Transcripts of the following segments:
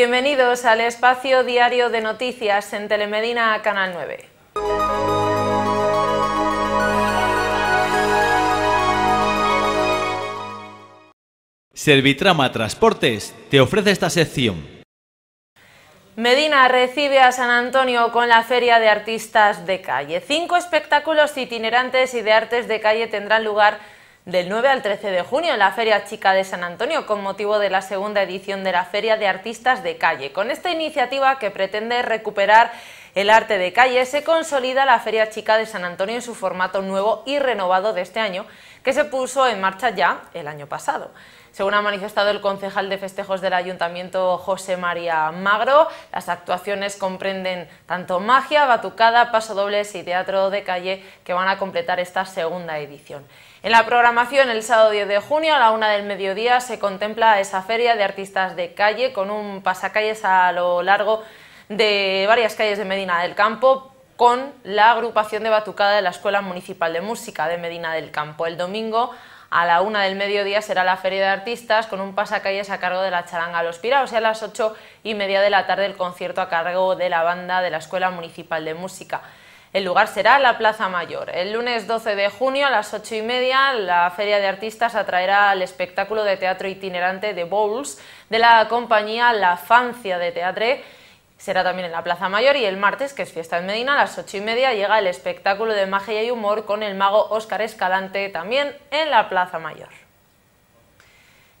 Bienvenidos al espacio diario de noticias en Telemedina Canal 9. Servitrama Transportes te ofrece esta sección. Medina recibe a San Antonio con la Feria de Artistas de Calle. Cinco espectáculos itinerantes y de artes de calle tendrán lugar del 9 al 13 de junio en la Feria Chica de San Antonio con motivo de la segunda edición de la Feria de Artistas de Calle. Con esta iniciativa que pretende recuperar el arte de calle se consolida la Feria Chica de San Antonio en su formato nuevo y renovado de este año que se puso en marcha ya el año pasado. Según ha manifestado el concejal de festejos del Ayuntamiento José María Magro, las actuaciones comprenden tanto magia, batucada, pasodobles y teatro de calle que van a completar esta segunda edición. En la programación el sábado 10 de junio a la una del mediodía se contempla esa feria de artistas de calle con un pasacalles a lo largo de varias calles de Medina del Campo con la agrupación de batucada de la Escuela Municipal de Música de Medina del Campo. El domingo a la una del mediodía será la Feria de Artistas con un pasacalles a cargo de la Charanga Los Piraos y a las ocho y media de la tarde el concierto a cargo de la banda de la Escuela Municipal de Música. El lugar será la Plaza Mayor. El lunes 12 de junio a las 8 y media la Feria de Artistas atraerá al espectáculo de teatro itinerante de Bowles de la compañía La Fancia de Teatre. Será también en la Plaza Mayor y el martes, que es fiesta en Medina, a las 8 y media llega el espectáculo de magia y humor con el mago Óscar Escalante también en la Plaza Mayor.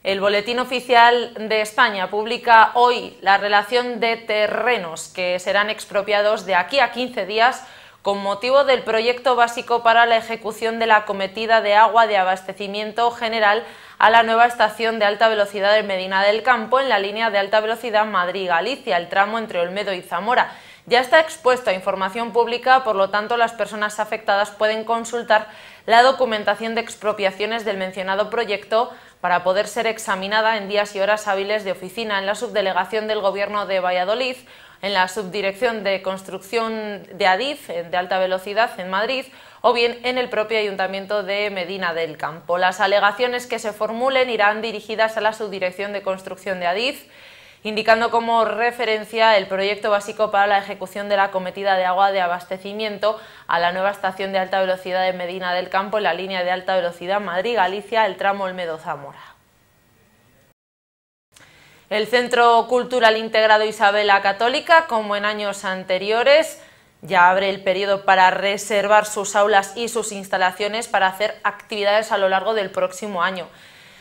El Boletín Oficial de España publica hoy la relación de terrenos que serán expropiados de aquí a 15 días con motivo del proyecto básico para la ejecución de la acometida de agua de abastecimiento general a la nueva estación de alta velocidad de Medina del Campo en la línea de alta velocidad Madrid-Galicia, el tramo entre Olmedo y Zamora. Ya está expuesto a información pública, por lo tanto las personas afectadas pueden consultar la documentación de expropiaciones del mencionado proyecto para poder ser examinada en días y horas hábiles de oficina en la subdelegación del Gobierno de Valladolid en la Subdirección de Construcción de ADIF, de alta velocidad, en Madrid, o bien en el propio Ayuntamiento de Medina del Campo. Las alegaciones que se formulen irán dirigidas a la Subdirección de Construcción de ADIF, indicando como referencia el proyecto básico para la ejecución de la cometida de agua de abastecimiento a la nueva estación de alta velocidad de Medina del Campo en la línea de alta velocidad Madrid-Galicia, el tramo Olmedo-Zamora. El Centro Cultural Integrado Isabela Católica, como en años anteriores, ya abre el periodo para reservar sus aulas y sus instalaciones para hacer actividades a lo largo del próximo año.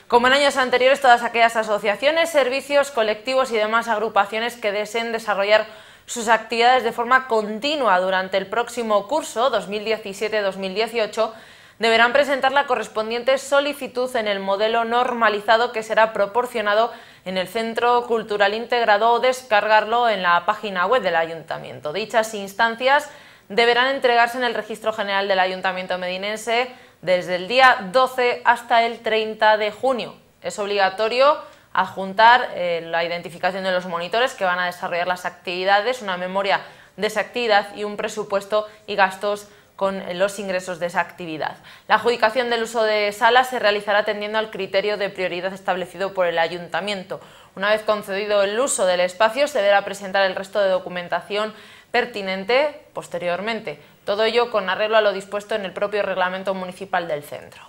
Como en años anteriores, todas aquellas asociaciones, servicios, colectivos y demás agrupaciones que deseen desarrollar sus actividades de forma continua durante el próximo curso 2017-2018 deberán presentar la correspondiente solicitud en el modelo normalizado que será proporcionado en el Centro Cultural Integrado o descargarlo en la página web del Ayuntamiento. Dichas instancias deberán entregarse en el Registro General del Ayuntamiento Medinense desde el día 12 hasta el 30 de junio. Es obligatorio adjuntar eh, la identificación de los monitores que van a desarrollar las actividades, una memoria de esa actividad y un presupuesto y gastos con los ingresos de esa actividad. La adjudicación del uso de salas se realizará atendiendo al criterio de prioridad establecido por el ayuntamiento. Una vez concedido el uso del espacio, se deberá presentar el resto de documentación pertinente posteriormente. Todo ello con arreglo a lo dispuesto en el propio reglamento municipal del centro.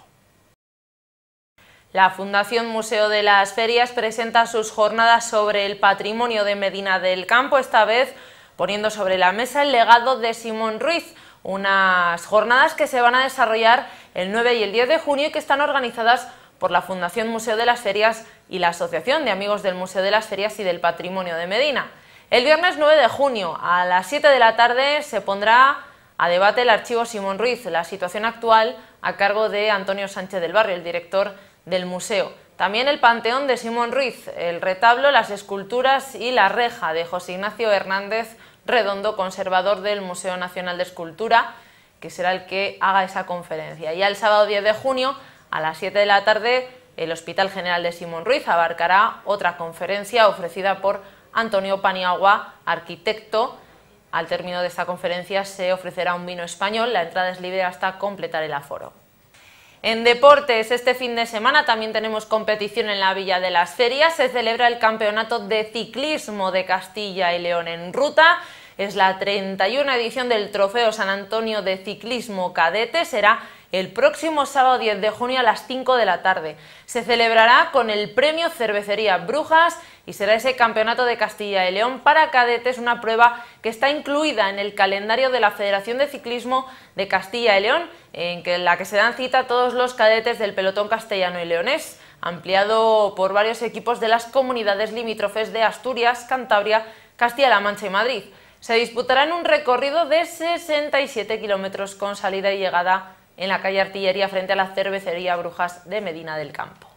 La Fundación Museo de las Ferias presenta sus jornadas sobre el patrimonio de Medina del Campo, esta vez poniendo sobre la mesa el legado de Simón Ruiz, unas jornadas que se van a desarrollar el 9 y el 10 de junio y que están organizadas por la Fundación Museo de las Ferias y la Asociación de Amigos del Museo de las Ferias y del Patrimonio de Medina. El viernes 9 de junio a las 7 de la tarde se pondrá a debate el archivo Simón Ruiz, la situación actual a cargo de Antonio Sánchez del Barrio, el director del museo. También el Panteón de Simón Ruiz, el retablo, las esculturas y la reja de José Ignacio Hernández Redondo, conservador del Museo Nacional de Escultura, que será el que haga esa conferencia. Ya el sábado 10 de junio, a las 7 de la tarde, el Hospital General de Simón Ruiz abarcará otra conferencia ofrecida por Antonio Paniagua, arquitecto. Al término de esta conferencia se ofrecerá un vino español, la entrada es libre hasta completar el aforo. En deportes, este fin de semana también tenemos competición en la Villa de las Ferias. Se celebra el Campeonato de Ciclismo de Castilla y León en ruta. Es la 31 edición del Trofeo San Antonio de Ciclismo Cadete. Será el próximo sábado 10 de junio a las 5 de la tarde. Se celebrará con el premio Cervecería Brujas y será ese campeonato de Castilla y León para cadetes, una prueba que está incluida en el calendario de la Federación de Ciclismo de Castilla y León, en la que se dan cita todos los cadetes del pelotón castellano y leonés, ampliado por varios equipos de las comunidades limítrofes de Asturias, Cantabria, Castilla-La Mancha y Madrid se disputará en un recorrido de 67 kilómetros con salida y llegada en la calle Artillería frente a la cervecería Brujas de Medina del Campo.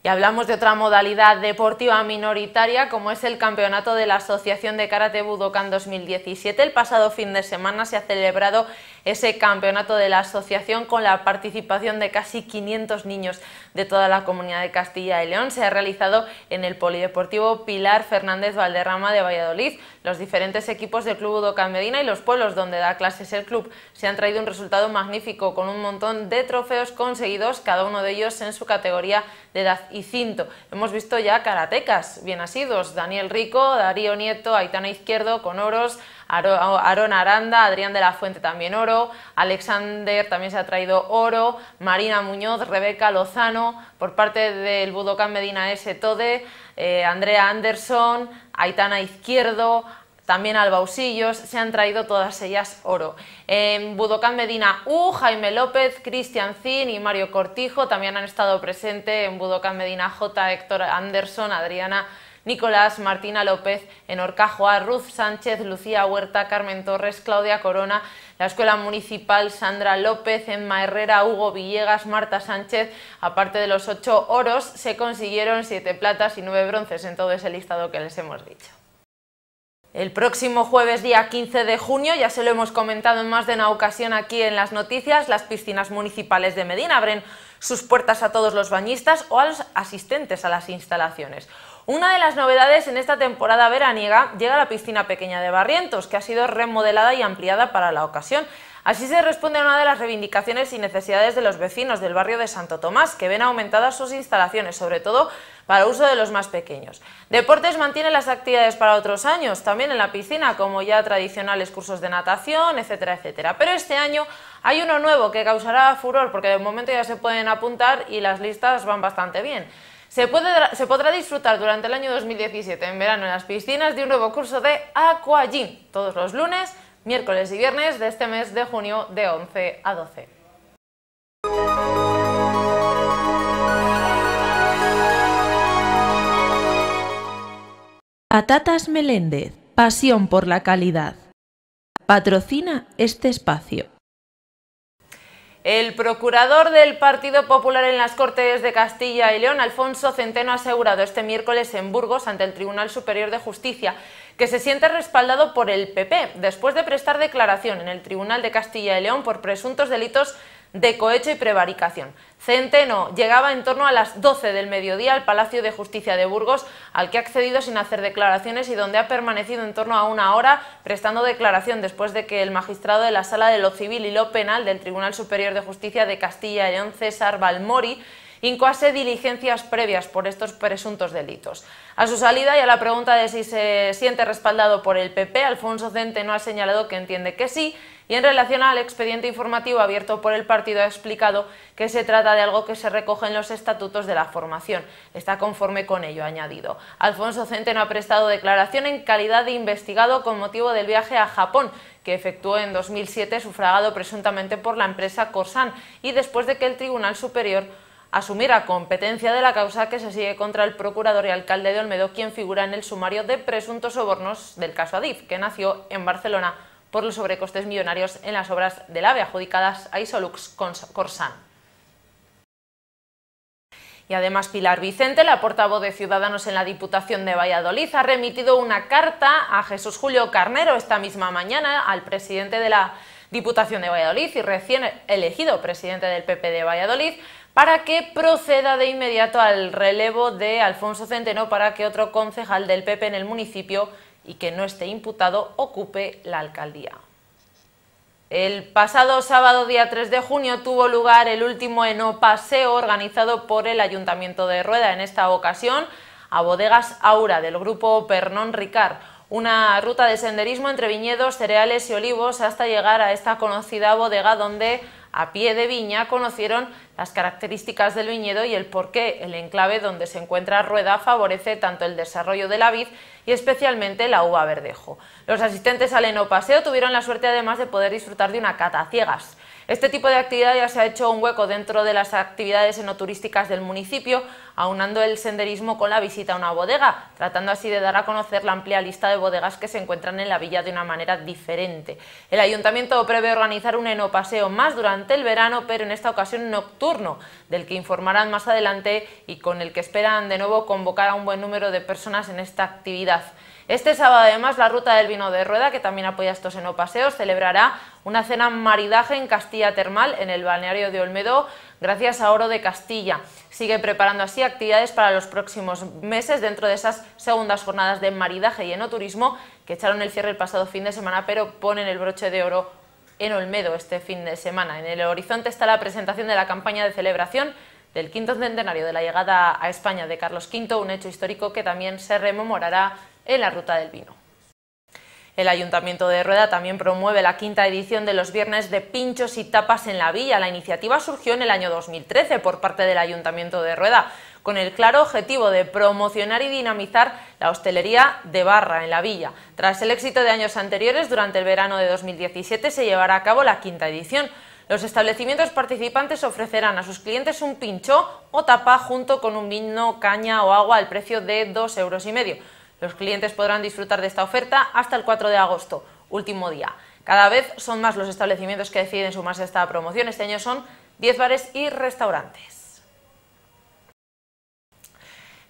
Y hablamos de otra modalidad deportiva minoritaria como es el campeonato de la Asociación de Karate Budokan 2017. El pasado fin de semana se ha celebrado ese campeonato de la asociación con la participación de casi 500 niños de toda la comunidad de Castilla y León. Se ha realizado en el Polideportivo Pilar Fernández Valderrama de Valladolid. Los diferentes equipos del Club Udo Medina y los pueblos donde da clases el club se han traído un resultado magnífico con un montón de trofeos conseguidos, cada uno de ellos en su categoría de edad y cinto. Hemos visto ya karatecas bien asidos, Daniel Rico, Darío Nieto, Aitana Izquierdo con oros, Aaron Aranda, Adrián de la Fuente también oro, Alexander también se ha traído oro, Marina Muñoz, Rebeca Lozano, por parte del Budokan Medina S. Tode, eh, Andrea Anderson, Aitana Izquierdo, también Albausillos, se han traído todas ellas oro. En Budokan Medina U, Jaime López, Cristian Zin y Mario Cortijo también han estado presentes en Budokan Medina J, Héctor Anderson, Adriana Nicolás, Martina López, en Orcajoa, Ruth Sánchez, Lucía Huerta, Carmen Torres, Claudia Corona, la Escuela Municipal Sandra López, Emma Herrera, Hugo Villegas, Marta Sánchez. Aparte de los ocho oros, se consiguieron siete platas y nueve bronces en todo ese listado que les hemos dicho. El próximo jueves día 15 de junio, ya se lo hemos comentado en más de una ocasión aquí en las noticias, las piscinas municipales de Medina abren sus puertas a todos los bañistas o a los asistentes a las instalaciones. Una de las novedades en esta temporada veraniega llega a la piscina pequeña de Barrientos, que ha sido remodelada y ampliada para la ocasión. Así se responde a una de las reivindicaciones y necesidades de los vecinos del barrio de Santo Tomás, que ven aumentadas sus instalaciones, sobre todo para uso de los más pequeños. Deportes mantiene las actividades para otros años, también en la piscina, como ya tradicionales cursos de natación, etcétera, etcétera. Pero este año hay uno nuevo que causará furor, porque de momento ya se pueden apuntar y las listas van bastante bien se, podrá disfrutar durante el año 2017 en verano en las piscinas de un nuevo curso de Aquagym, todos los lunes, miércoles y viernes de este mes de junio de 11 a 12. Patatas Meléndez, pasión por la calidad. Patrocina este espacio. El procurador del Partido Popular en las Cortes de Castilla y León, Alfonso Centeno, ha asegurado este miércoles en Burgos ante el Tribunal Superior de Justicia que se siente respaldado por el PP después de prestar declaración en el Tribunal de Castilla y León por presuntos delitos de cohecho y prevaricación. Centeno llegaba en torno a las 12 del mediodía al Palacio de Justicia de Burgos, al que ha accedido sin hacer declaraciones y donde ha permanecido en torno a una hora prestando declaración después de que el magistrado de la Sala de lo Civil y lo Penal del Tribunal Superior de Justicia de Castilla y León, César Balmori, incoase diligencias previas por estos presuntos delitos. A su salida y a la pregunta de si se siente respaldado por el PP, Alfonso Centeno ha señalado que entiende que sí y en relación al expediente informativo abierto por el partido ha explicado que se trata de algo que se recoge en los estatutos de la formación. Está conforme con ello, ha añadido. Alfonso Centeno ha prestado declaración en calidad de investigado con motivo del viaje a Japón que efectuó en 2007, sufragado presuntamente por la empresa Corsan, y después de que el Tribunal Superior asumiera competencia de la causa que se sigue contra el procurador y alcalde de Olmedo, quien figura en el sumario de presuntos sobornos del caso Adif, que nació en Barcelona por los sobrecostes millonarios en las obras del AVE adjudicadas a Isolux Corsan. Y además Pilar Vicente, la portavoz de Ciudadanos en la Diputación de Valladolid, ha remitido una carta a Jesús Julio Carnero esta misma mañana al presidente de la Diputación de Valladolid y recién elegido presidente del PP de Valladolid para que proceda de inmediato al relevo de Alfonso Centeno para que otro concejal del PP en el municipio y que no esté imputado ocupe la alcaldía. El pasado sábado día 3 de junio tuvo lugar el último Eno Paseo organizado por el Ayuntamiento de Rueda, en esta ocasión a Bodegas Aura del grupo Pernón Ricard, una ruta de senderismo entre viñedos, cereales y olivos hasta llegar a esta conocida bodega donde a pie de viña conocieron las características del viñedo y el por qué el enclave donde se encuentra Rueda favorece tanto el desarrollo de la vid y especialmente la uva verdejo. Los asistentes al Enopaseo tuvieron la suerte además de poder disfrutar de una cata ciegas. Este tipo de actividad ya se ha hecho un hueco dentro de las actividades enoturísticas del municipio, aunando el senderismo con la visita a una bodega, tratando así de dar a conocer la amplia lista de bodegas que se encuentran en la villa de una manera diferente. El ayuntamiento prevé organizar un enopaseo más durante el verano, pero en esta ocasión nocturno, del que informarán más adelante y con el que esperan de nuevo convocar a un buen número de personas en esta actividad. Este sábado además la Ruta del Vino de Rueda, que también apoya estos paseos celebrará una cena maridaje en Castilla Termal, en el balneario de Olmedo, gracias a Oro de Castilla. Sigue preparando así actividades para los próximos meses dentro de esas segundas jornadas de maridaje y enoturismo que echaron el cierre el pasado fin de semana, pero ponen el broche de oro en Olmedo este fin de semana. En el horizonte está la presentación de la campaña de celebración del quinto centenario de la llegada a España de Carlos V, un hecho histórico que también se rememorará en la Ruta del Vino. El Ayuntamiento de Rueda también promueve la quinta edición de los viernes de pinchos y tapas en la villa. La iniciativa surgió en el año 2013 por parte del Ayuntamiento de Rueda, con el claro objetivo de promocionar y dinamizar la hostelería de barra en la villa. Tras el éxito de años anteriores, durante el verano de 2017 se llevará a cabo la quinta edición. Los establecimientos participantes ofrecerán a sus clientes un pincho o tapa junto con un vino, caña o agua al precio de 2,5 euros y medio... Los clientes podrán disfrutar de esta oferta hasta el 4 de agosto, último día. Cada vez son más los establecimientos que deciden sumarse a esta promoción. Este año son 10 bares y restaurantes.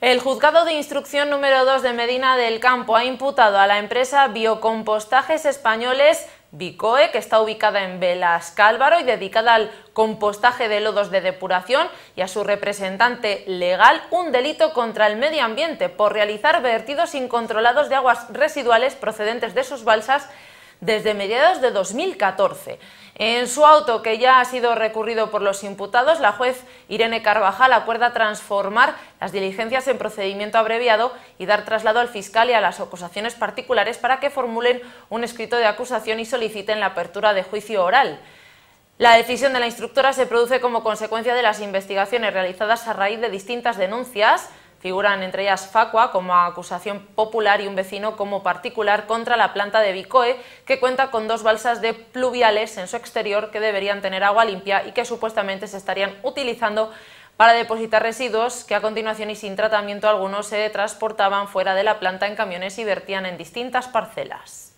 El juzgado de instrucción número 2 de Medina del Campo ha imputado a la empresa Biocompostajes Españoles Bicoe, que está ubicada en Velas Cálvaro y dedicada al compostaje de lodos de depuración y a su representante legal un delito contra el medio ambiente por realizar vertidos incontrolados de aguas residuales procedentes de sus balsas desde mediados de 2014. En su auto, que ya ha sido recurrido por los imputados, la juez Irene Carvajal acuerda transformar las diligencias en procedimiento abreviado y dar traslado al fiscal y a las acusaciones particulares para que formulen un escrito de acusación y soliciten la apertura de juicio oral. La decisión de la instructora se produce como consecuencia de las investigaciones realizadas a raíz de distintas denuncias Figuran entre ellas Facua como acusación popular y un vecino como particular contra la planta de Bicoe, que cuenta con dos balsas de pluviales en su exterior que deberían tener agua limpia y que supuestamente se estarían utilizando para depositar residuos que a continuación y sin tratamiento algunos se transportaban fuera de la planta en camiones y vertían en distintas parcelas.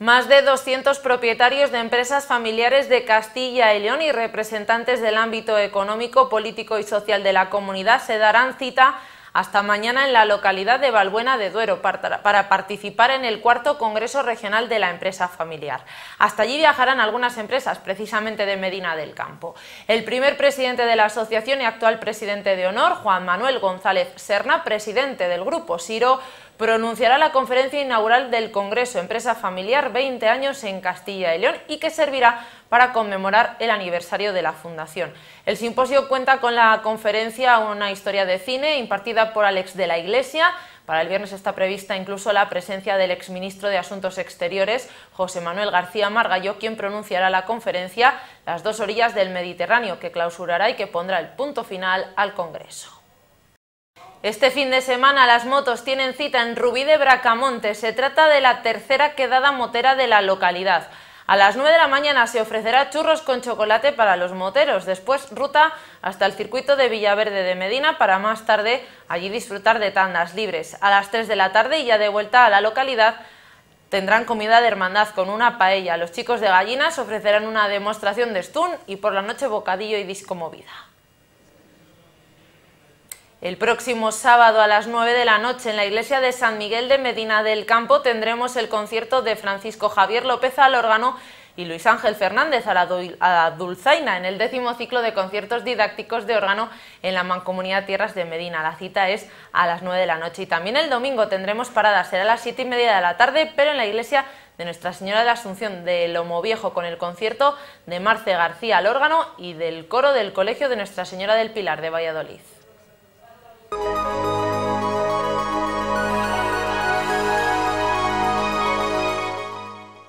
Más de 200 propietarios de empresas familiares de Castilla y León y representantes del ámbito económico, político y social de la comunidad se darán cita hasta mañana en la localidad de Balbuena de Duero para participar en el cuarto Congreso Regional de la Empresa Familiar. Hasta allí viajarán algunas empresas, precisamente de Medina del Campo. El primer presidente de la asociación y actual presidente de honor, Juan Manuel González Serna, presidente del grupo Siro, pronunciará la conferencia inaugural del Congreso Empresa Familiar 20 años en Castilla y León y que servirá para conmemorar el aniversario de la Fundación. El simposio cuenta con la conferencia Una historia de cine impartida por Alex de la Iglesia, para el viernes está prevista incluso la presencia del exministro de Asuntos Exteriores, José Manuel García Margallo, quien pronunciará la conferencia Las dos orillas del Mediterráneo, que clausurará y que pondrá el punto final al Congreso. Este fin de semana las motos tienen cita en Rubí de Bracamonte. Se trata de la tercera quedada motera de la localidad. A las 9 de la mañana se ofrecerá churros con chocolate para los moteros, después ruta hasta el circuito de Villaverde de Medina para más tarde allí disfrutar de tandas libres. A las 3 de la tarde y ya de vuelta a la localidad tendrán comida de hermandad con una paella. Los chicos de gallinas ofrecerán una demostración de stun y por la noche bocadillo y discomovida. El próximo sábado a las 9 de la noche en la iglesia de San Miguel de Medina del Campo tendremos el concierto de Francisco Javier López al órgano y Luis Ángel Fernández a la, Dulzaina en el décimo ciclo de conciertos didácticos de órgano en la Mancomunidad Tierras de Medina. La cita es a las 9 de la noche y también el domingo tendremos parada, será a las 7 y media de la tarde, pero en la iglesia de Nuestra Señora de la Asunción de Lomo Viejo con el concierto de Marce García al órgano y del coro del Colegio de Nuestra Señora del Pilar de Valladolid.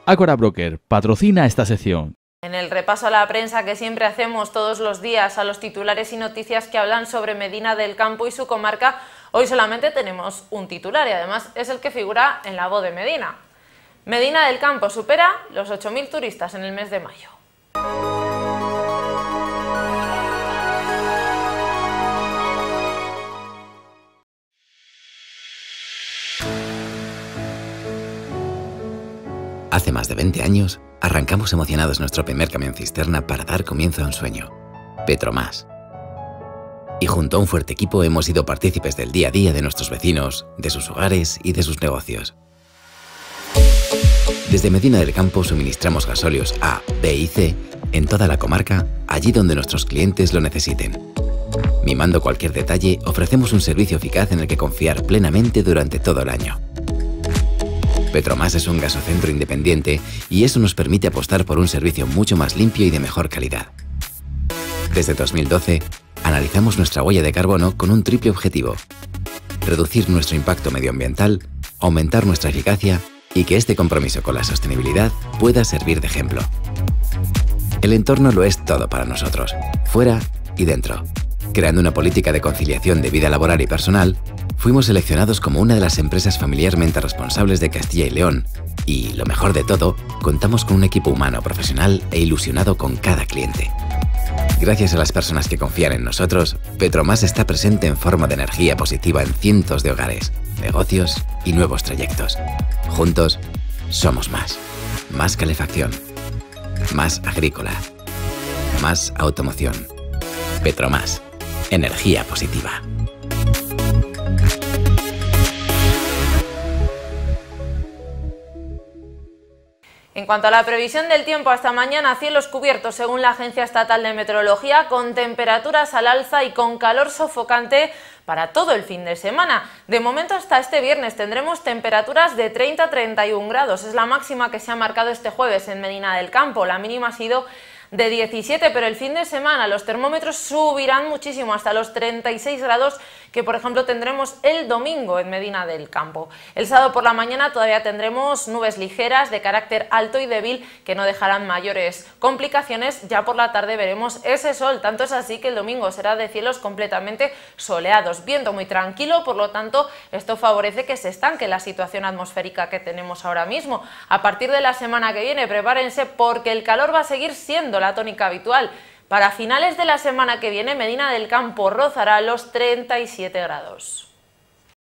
Acora Broker patrocina esta sección. En el repaso a la prensa que siempre hacemos todos los días a los titulares y noticias que hablan sobre Medina del Campo y su comarca, hoy solamente tenemos un titular y además es el que figura en la voz de Medina. Medina del Campo supera los 8.000 turistas en el mes de mayo. Hace más de 20 años, arrancamos emocionados nuestro primer camión cisterna para dar comienzo a un sueño, Petromás. Y junto a un fuerte equipo hemos sido partícipes del día a día de nuestros vecinos, de sus hogares y de sus negocios. Desde Medina del Campo suministramos gasóleos A, B y C en toda la comarca, allí donde nuestros clientes lo necesiten. Mimando cualquier detalle, ofrecemos un servicio eficaz en el que confiar plenamente durante todo el año. Petromás es un gasocentro independiente y eso nos permite apostar por un servicio mucho más limpio y de mejor calidad. Desde 2012, analizamos nuestra huella de carbono con un triple objetivo. Reducir nuestro impacto medioambiental, aumentar nuestra eficacia y que este compromiso con la sostenibilidad pueda servir de ejemplo. El entorno lo es todo para nosotros, fuera y dentro, creando una política de conciliación de vida laboral y personal fuimos seleccionados como una de las empresas familiarmente responsables de Castilla y León, y lo mejor de todo, contamos con un equipo humano profesional e ilusionado con cada cliente. Gracias a las personas que confían en nosotros, Petromás está presente en forma de energía positiva en cientos de hogares, negocios y nuevos trayectos. Juntos, somos más. Más calefacción. Más agrícola. Más automoción. Petromás. Energía positiva. cuanto a la previsión del tiempo, hasta mañana cielos cubiertos según la Agencia Estatal de Meteorología, con temperaturas al alza y con calor sofocante para todo el fin de semana. De momento hasta este viernes tendremos temperaturas de 30 a 31 grados, es la máxima que se ha marcado este jueves en Medina del Campo, la mínima ha sido de 17, pero el fin de semana los termómetros subirán muchísimo hasta los 36 grados que por ejemplo tendremos el domingo en Medina del Campo. El sábado por la mañana todavía tendremos nubes ligeras de carácter alto y débil que no dejarán mayores complicaciones. Ya por la tarde veremos ese sol, tanto es así que el domingo será de cielos completamente soleados, viento muy tranquilo, por lo tanto esto favorece que se estanque la situación atmosférica que tenemos ahora mismo. A partir de la semana que viene prepárense porque el calor va a seguir siendo la tónica habitual. Para finales de la semana que viene, Medina del Campo rozará los 37 grados.